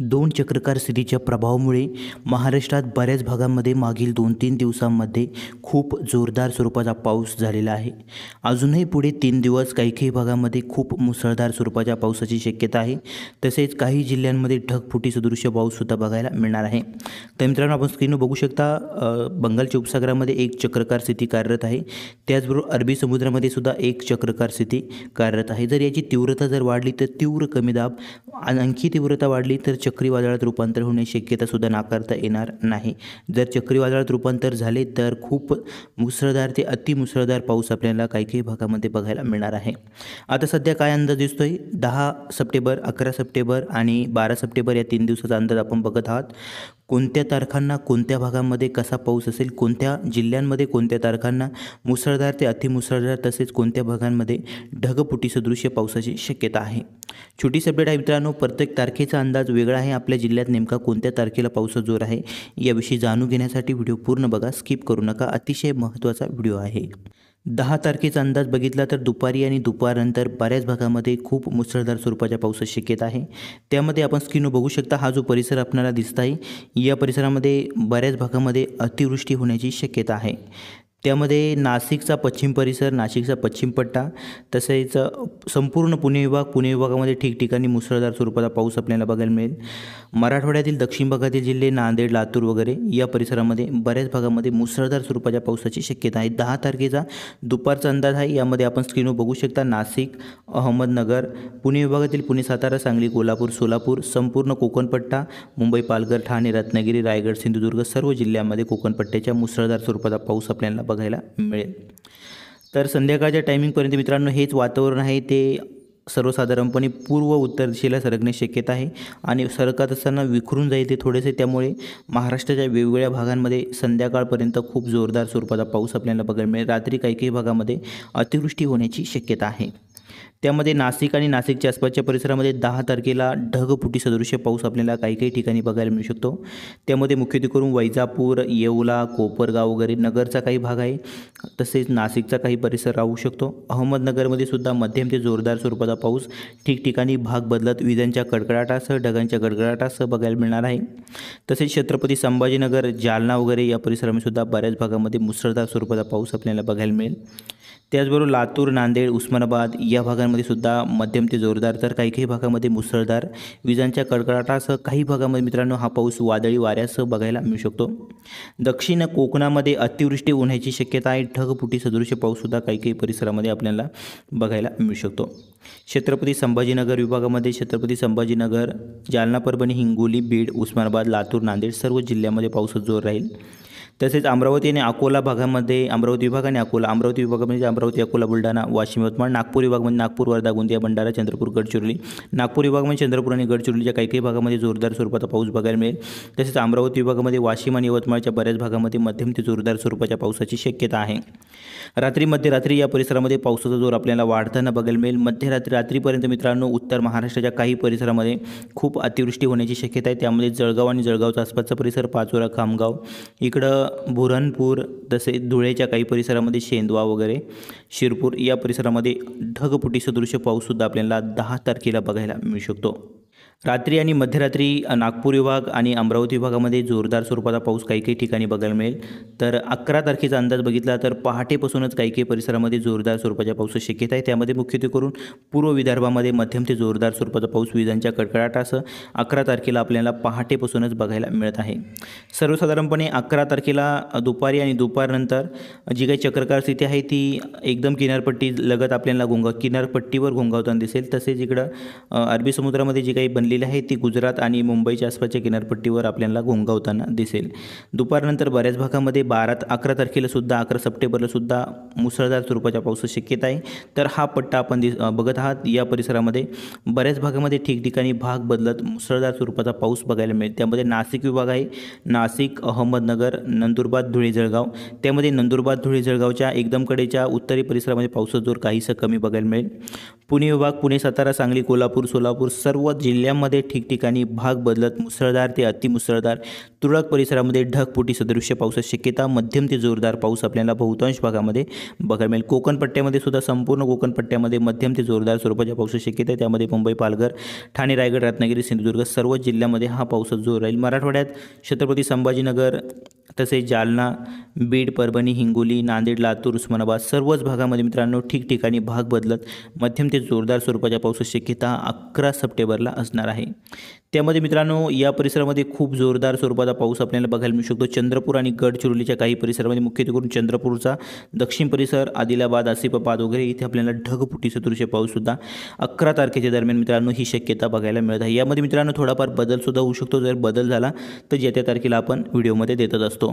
दोन चक्रकार स्थितीच्या प्रभावामुळे महाराष्ट्रात बऱ्याच भागांमध्ये मागील दोन तीन दिवसांमध्ये खूप जोरदार स्वरूपाचा पाऊस झालेला आहे अजूनही पुढे तीन दिवस काही काही भागांमध्ये खूप मुसळधार स्वरूपाच्या पावसाची शक्यता आहे तसेच काही जिल्ह्यांमध्ये ढगफुटी सदृश्य पाऊससुद्धा बघायला मिळणार आहे तर मित्रांनो आपण स्क्रीनवर बघू शकता बंगालच्या उपसागरामध्ये एक चक्रकार स्थिती कार्यरत आहे त्याचबरोबर अरबी समुद्रामध्ये सुद्धा एक चक्रकार स्थिती कार्यरत आहे जर याची तीव्रता जर वाढली तर तीव्र कमी दाब आणखी तीव्रता वाढली तर चक्रीवादळात रूपांतर शक्यता सुद्धा नाकारता येणार नाही जर चक्रीवादळात रूपांतर झाले तर खूप मुसळधार ते अतिमुसळधार पाऊस आपल्याला काही काही भागामध्ये बघायला मिळणार आहे आता सध्या काय अंदाज दिसतोय दहा सप्टेंबर अकरा सप्टेंबर आणि बारा सप्टेंबर या तीन दिवसाचा अंदाज आपण बघत आहात कोणत्या तारखांना कोणत्या भागामध्ये कसा पाऊस असेल कोणत्या जिल्ह्यांमध्ये कोणत्या तारखांना मुसळधार ते अतिमुसळधार तसेच कोणत्या भागांमध्ये ढगपुटी सदृश्य पावसाची शक्यता आहे छोटी अपडेट आहे मित्रांनो प्रत्येक तारखेचा अंदाज वेगळा आहे आपल्या जिल्ह्यात नेमका कोणत्या तारखेला पाऊस जोर आहे याविषयी जाणून घेण्यासाठी व्हिडिओ पूर्ण बघा स्किप करू नका अतिशय महत्त्वाचा व्हिडिओ आहे दहा तारखेचा अंदाज बघितला तर दुपारी आणि दुपारनंतर बऱ्याच भागामध्ये खूप मुसळधार स्वरूपाच्या पावसाची शक्यता आहे त्यामध्ये आपण स्क्रीनवर बघू शकता हा जो परिसर आपल्याला दिसत आहे या परिसरामध्ये बऱ्याच भागामध्ये अतिवृष्टी होण्याची शक्यता आहे त्यामध्ये नाशिकचा पश्चिम परिसर नाशिकचा पश्चिम पट्टा तसेच संपूर्ण पुणे विभाग पुणे विभागामध्ये ठिकठिकाणी मुसळधार स्वरूपाचा पाऊस आपल्याला बघायला मिळेल मराठवाड्यातील दक्षिण भागातील जिल्हे नांदेड लातूर वगैरे या परिसरामध्ये बऱ्याच भागामध्ये मुसळधार स्वरूपाच्या पावसाची शक्यता आहे दहा तारखेचा दुपारचा अंदाज आहे यामध्ये आपण स्क्रीनवर बघू शकता नाशिक अहमदनगर पुणे विभागातील पुणे सातारा सांगली कोल्हापूर सोलापूर संपूर्ण कोकणपट्टा मुंबई पालघर ठाणे रत्नागिरी रायगड सिंधुदुर्ग सर्व जिल्ह्यामध्ये कोकणपट्ट्याच्या मुसळधार स्वरूपाचा पाऊस आपल्याला बघायला मिळेल तर संध्याकाळच्या टायमिंगपर्यंत मित्रांनो हेच वातावरण आहे ते सर्वसाधारणपणे पूर्व उत्तर दिशेला सरकणे शक्यता आहे आणि सरकत असताना विखरून जाईल ते थोडेसे त्यामुळे महाराष्ट्राच्या वेगवेगळ्या भागांमध्ये संध्याकाळपर्यंत खूप जोरदार स्वरूपाचा पाऊस आपल्याला बघायला मिळेल रात्री काही काही भागामध्ये अतिवृष्टी होण्याची शक्यता आहे त्यामध्ये नाशिक आणि नाशिकच्या आसपासच्या परिसरामध्ये दहा तारखेला ढगफुटी सदृश्य पाऊस आपल्याला काही काही ठिकाणी बघायला मिळू शकतो त्यामध्ये मुख्यत्वे करून वैजापूर येवला कोपरगाव वगैरे नगरचा काही भाग आहे तसेच नाशिकचा काही परिसर राहू शकतो अहमदनगरमध्ये सुद्धा मध्यम ते जोरदार स्वरूपाचा पाऊस ठिकठिकाणी भाग बदलत विजांच्या कडकडाटासह ढगांच्या गडगडाटासह बघायला मिळणार आहे तसेच छत्रपती संभाजीनगर जालना वगैरे या परिसरामध्ये सुद्धा बऱ्याच भागामध्ये मुसळधार स्वरूपाचा पाऊस आपल्याला बघायला मिळेल त्याचबरोबर लातूर नांदेड उस्मानाबाद या या भागांमध्ये सुद्धा मध्यम ते जोरदार तर काही काही भागामध्ये मुसळधार विजांच्या कडकडाटासह काही भागामध्ये मित्रांनो हा पाऊस वादळी वाऱ्यासह बघायला मिळू शकतो दक्षिण कोकणामध्ये अतिवृष्टी होण्याची शक्यता आहे ढगफुटी सदृश्य पाऊससुद्धा काही काही परिसरामध्ये आपल्याला बघायला मिळू शकतो छत्रपती संभाजीनगर विभागामध्ये छत्रपती संभाजीनगर जालना परभणी हिंगोली बीड उस्मानाबाद लातूर नांदेड सर्व जिल्ह्यामध्ये पाऊस जोर राहील तसेच अमरावती आणि अकोला भागामध्ये अमरावती विभाग आणि अकोला अमरावती विभाग म्हणजे अमरावती अकोला बुलढाणा वाशिम यवतमाळ नागपूर विभाग म्हणजे नागपूर वर्धा गोंदिया भंडारा चंद्रपूर गडचिरोली नागपूर विभाग म्हणजे चंद्रपूर आणि गडचिरोलीच्या काही काही भागामध्ये जोरदार स्वरूपाचा पाऊस बघायला मिळेल तसेच अमरावती विभागामध्ये वाशिम आणि यवतमाळच्या बऱ्याच भागामध्ये मध्यम ते जोरदार स्वरूपाच्या पावसाची शक्यता आहे रात्री मध्यरात्री या परिसरामध्ये पावसाचा जोर आपल्याला वाढताना बघायला मिळेल मध्यरात्री रात्रीपर्यंत मित्रांनो उत्तर महाराष्ट्राच्या काही परिसरामध्ये खूप अतिवृष्टी होण्याची शक्यता आहे त्यामध्ये जळगाव आणि जळगावचा आसपासचा परिसर पाचोरा खामगाव इकडं बुरनपूर तसेच धुळेच्या काही परिसरामध्ये शेंदवा वगैरे शिरपूर या परिसरामध्ये सदृश पाऊससुद्धा आपल्याला दहा तारखेला बघायला मिळू शकतो रात्री आणि मध्यरात्री नागपूर विभाग आणि अमरावती विभागामध्ये जोरदार स्वरूपाचा पाऊस काही काही ठिकाणी बघायला मिळेल तर अकरा तारखेचा अंदाज बघितला तर पहाटेपासूनच काही काही परिसरामध्ये जोरदार स्वरूपाच्या पाऊस शक्यता आहे त्यामध्ये मुख्यत्वे करून पूर्व विदर्भामध्ये मध्यम ते जोरदार स्वरूपाचा पाऊस विजांच्या कडकडाटासह अकरा तारखेला आपल्याला पहाटेपासूनच बघायला मिळत आहे सर्वसाधारणपणे अकरा तारखेला दुपारी आणि दुपारनंतर जी काही चक्रकार स्थिती आहे ती एकदम किनारपट्टी लगत आपल्याला गोंगा किनारपट्टीवर घोंगावताना दिसेल तसेच इकडं अरबी समुद्रामध्ये जी काही बन बनलेली आहे ती गुजरात आणि मुंबईच्या आसपासच्या किनारपट्टीवर आपल्याला घोंगावताना दिसेल दुपारनंतर बऱ्याच भागामध्ये बारा अकरा तारखेला सुद्धा अकरा सप्टेंबरला सुद्धा मुसळधार स्वरूपाच्या पाऊस शक्यता आहे तर हा पट्टा आपण दिस बघत आहात या परिसरामध्ये बऱ्याच भागामध्ये ठिकठिकाणी भाग बदलत मुसळधार स्वरूपाचा पाऊस बघायला मिळेल त्यामध्ये नाशिक विभाग आहे नाशिक अहमदनगर नंदुरबार धुळे जळगाव त्यामध्ये नंदुरबार धुळे जळगावच्या एकदम कडेच्या उत्तरी परिसरामध्ये पावसाचा जोर काहीसा कमी बघायला मिळेल पुणे विभाग पुणे सातारा सांगली कोल्हापूर सोलापूर सर्व जिल्ह्या मध्ये ठिकठिकाणी भाग बदलत मुसळधार ते अतिमुसळधार तुरळक परिसरामध्ये ढगफुटी सदृश्य पावसाची शक्यता मध्यम ते जोरदार पाऊस आपल्याला बहुतांश भागामध्ये बघायला मिळेल कोकणपट्ट्यामध्ये सुद्धा संपूर्ण कोकणपट्ट्यामध्ये मध्यम ते जोरदार स्वरूपाच्या पाऊस शक्यता त्यामध्ये मुंबई पालघर ठाणे रायगड रत्नागिरी सिंधुदुर्ग सर्व जिल्ह्यामध्ये हा पाऊस जोर राहील मराठवाड्यात छत्रपती संभाजीनगर तसेच जालना बीड परभणी हिंगोली नांदेड लातूर उस्मानाबाद सर्वच भागामध्ये मित्रांनो ठिकठिकाणी भाग बदलत मध्यम ते जोरदार स्वरूपाच्या पावसाची शक्यता अकरा सप्टेंबरला असणार राहणार आहे त्यामध्ये मित्रांनो या परिसरामध्ये खूप जोरदार स्वरूपाचा पाऊस आपल्याला बघायला मिळू शकतो चंद्रपूर आणि गडचिरोलीच्या काही परिसरामध्ये मुख्यत्वे करून चंद्रपूरचा दक्षिण परिसर आदिलाबाद आसिफाबाद वगैरे इथे आपल्याला ढगफुटी सदृश्य पाऊससुद्धा अकरा तारखेच्या दरम्यान मित्रांनो ही शक्यता बघायला मिळत आहे यामध्ये मित्रांनो थोडाफार बदलसुद्धा होऊ शकतो जर बदल झाला तर येत्या तारखेला आपण व्हिडिओमध्ये देतच असतो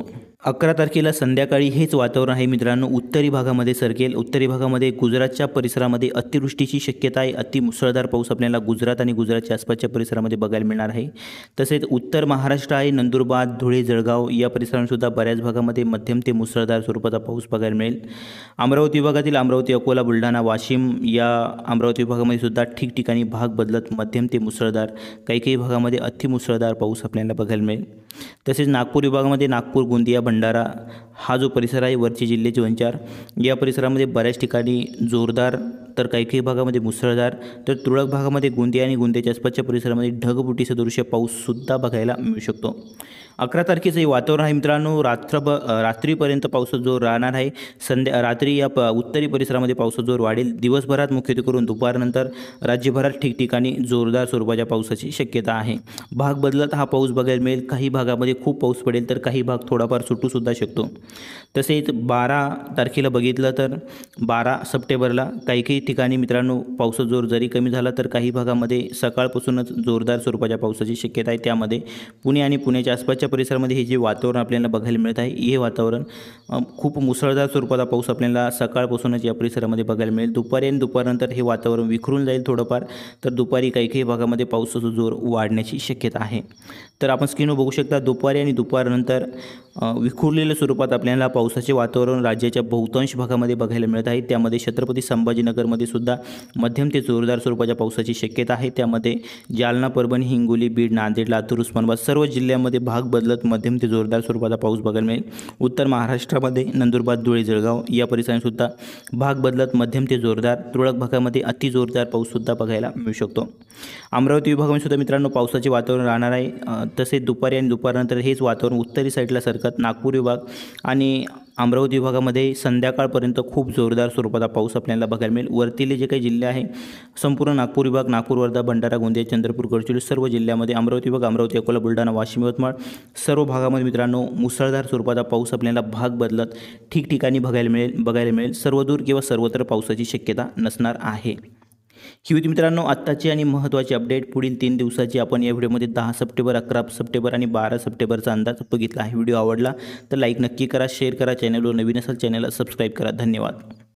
अकरा तारखेला संध्याकाळी हेच वातावरण आहे मित्रांनो उत्तरी भागामध्ये सरकेल उत्तरी भागामध्ये गुजरातच्या परिसरामध्ये अतिवृष्टीची शक्यता आहे अतिमुसळधार पाऊस आपल्याला गुजरात आणि गुजरातच्या आसपासच्या या परिसरामध्ये बघायला मिळणार आहे तसेच उत्तर महाराष्ट्र आहे नंदुरबार धुळे जळगाव या परिसरांसुद्धा बऱ्याच भागामध्ये मध्यम ते मुसळधार स्वरूपाचा पाऊस बघायला मिळेल अमरावती विभागातील अमरावती अकोला बुलढाणा वाशिम या अमरावती विभागामध्ये सुद्धा ठिकठिकाणी भाग बदलत मध्यम ते मुसळधार काही काही भागामध्ये अतिमुसळधार पाऊस आपल्याला बघायला मिळेल तसेच नागपूर विभागामध्ये नागपूर गोंदिया भंडारा हा जो परिसर आहे वरची जिल्ह्याचे वंचार या परिसरामध्ये बऱ्याच ठिकाणी जोरदार तर काही काही भागामध्ये मुसळधार तर तुरळक भागामध्ये गोंदिया आणि गोंदियाच्या आसपासच्या परिसरामध्ये ढगबुटीचं दृश्य पाऊससुद्धा बघायला मिळू शकतो अकरा तारखेचं हे वातावरण आहे मित्रांनो रात्रभ रात्रीपर्यंत पावसाचा जोर राहणार आहे संध्या रात्री या प उत्तरी परिसरामध्ये पावसाचा जोर वाढेल दिवसभरात मुख्यत्वे करून दुपारनंतर राज्यभरात ठिकठिकाणी जोरदार स्वरूपाच्या पावसाची शक्यता आहे भाग बदलत हा पाऊस बघायला मिळेल काही भागामध्ये खूप पाऊस पडेल तर काही भाग थोडाफार सुटूसुद्धा शकतो तसेच बारा तारखेला बघितलं तर बारा सप्टेंबरला काही काही ठिकाणी मित्रांनो पावसाचा जोर जरी कमी झाला तर काही भागामध्ये सकाळपासूनच जोरदार स्वरूपाच्या पावसाची शक्यता आहे त्यामध्ये पुणे आणि पुण्याच्या आसपासच्या आसपासच्या परिसरामध्ये हे जे वातावरण आपल्याला बघायला मिळत आहे हे वातावरण खूप मुसळधार स्वरूपाचा पाऊस आपल्याला सकाळपासूनच या परिसरामध्ये बघायला मिळेल दुपारी आणि दुपारनंतर हे वातावरण विखरून जाईल थोडंफार तर दुपारी काही काही भागामध्ये पावसाचा जोर वाढण्याची शक्यता आहे तर आपण स्क्रीनवर बघू शकता दुपारी आणि दुपारनंतर विखुरलेल्या स्वरूपात आपल्याला पावसाचे वातावरण राज्याच्या बहुतांश भागामध्ये बघायला मिळत आहे त्यामध्ये छत्रपती संभाजीनगरमध्ये सुद्धा मध्यम ते जोरदार स्वरूपाच्या पावसाची शक्यता आहे त्यामध्ये जालना परभणी हिंगोली बीड नांदेड लातूर उस्मानाबाद सर्व जिल्ह्यामध्ये भाग बदलत मध्यम ते जोरदार स्वरूपाचा पाऊस बघायला मिळेल उत्तर महाराष्ट्रामध्ये नंदुरबार धुळे जळगाव या परिसरांसुद्धा भाग बदलत मध्यम ते जोरदार तुरळक भागामध्ये अति जोरदार पाऊससुद्धा बघायला मिळू शकतो अमरावती विभागामध्ये सुद्धा मित्रांनो पावसाचे वातावरण राहणार आहे तसेच दुपारी आणि दुपारनंतर हेच वातावरण उत्तरी साईडला सरकत नागपूर विभाग आणि अमरावती विभागामध्ये संध्याकाळपर्यंत खूप जोरदार स्वरूपाचा पाऊस आपल्याला बघायला मिळेल वरतीले जे काही जिल्हे आहे संपूर्ण नागपूर विभाग नागपूर वर्धा भंडारा गोंदिया चंद्रपूर गडचिरोली सर्व जिल्ह्यामध्ये अमरावती विभाग अमरावती अकोला बुलढाणा वाशिम यवतमाळ सर्व भागामध्ये मित्रांनो मुसळधार स्वरूपाचा पाऊस आपल्याला भाग बदलत ठिकठिकाणी बघायला मिळेल बघायला मिळेल सर्वदूर किंवा सर्वत्र पावसाची शक्यता नसणार आहे ही होती मित्रांनो आत्ताची आणि महत्त्वाची अपडेट पुढील तीन दिवसाची आपण या व्हिडिओमध्ये दहा सप्टेंबर अकरा सप्टेंबर आणि बारा सप्टेंबरचा अंदाज बघितला हा व्हिडिओ आवडला तर लाईक नक्की करा शेअर करा चॅनलवर नवीन असाल चॅनलला सबस्क्राईब करा धन्यवाद